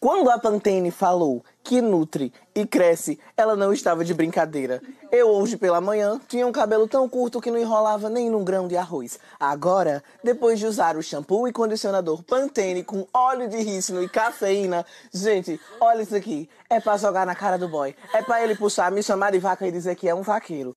Quando a Pantene falou que nutre e cresce, ela não estava de brincadeira. Eu hoje pela manhã tinha um cabelo tão curto que não enrolava nem num grão de arroz. Agora, depois de usar o shampoo e condicionador Pantene com óleo de rícino e cafeína, gente, olha isso aqui. É para jogar na cara do boy. É para ele puxar, me chamar de vaca e dizer que é um vaqueiro.